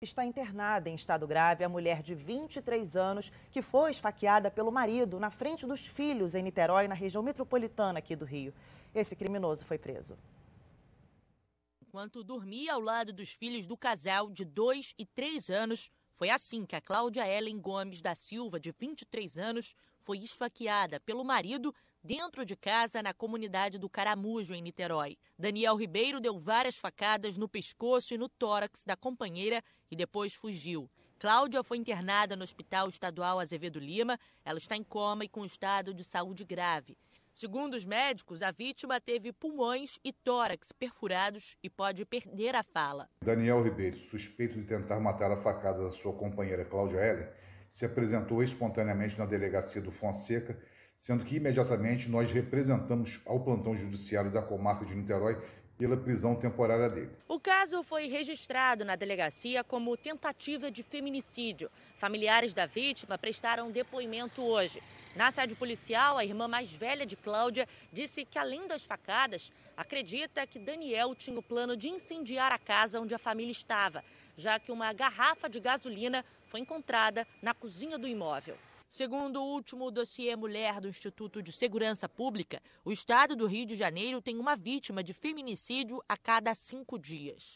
Está internada em estado grave a mulher de 23 anos que foi esfaqueada pelo marido na frente dos filhos em Niterói, na região metropolitana aqui do Rio. Esse criminoso foi preso. Enquanto dormia ao lado dos filhos do casal de 2 e 3 anos, foi assim que a Cláudia Ellen Gomes da Silva, de 23 anos, foi esfaqueada pelo marido dentro de casa na comunidade do Caramujo, em Niterói. Daniel Ribeiro deu várias facadas no pescoço e no tórax da companheira e depois fugiu. Cláudia foi internada no Hospital Estadual Azevedo Lima. Ela está em coma e com estado de saúde grave. Segundo os médicos, a vítima teve pulmões e tórax perfurados e pode perder a fala. Daniel Ribeiro, suspeito de tentar matar a facada da sua companheira Cláudia Helen, se apresentou espontaneamente na delegacia do Fonseca, sendo que imediatamente nós representamos ao plantão judiciário da comarca de Niterói pela prisão temporária dele. O caso foi registrado na delegacia como tentativa de feminicídio. Familiares da vítima prestaram depoimento hoje. Na sede policial, a irmã mais velha de Cláudia disse que, além das facadas, acredita que Daniel tinha o plano de incendiar a casa onde a família estava, já que uma garrafa de gasolina foi encontrada na cozinha do imóvel. Segundo o último dossiê Mulher do Instituto de Segurança Pública, o estado do Rio de Janeiro tem uma vítima de feminicídio a cada cinco dias.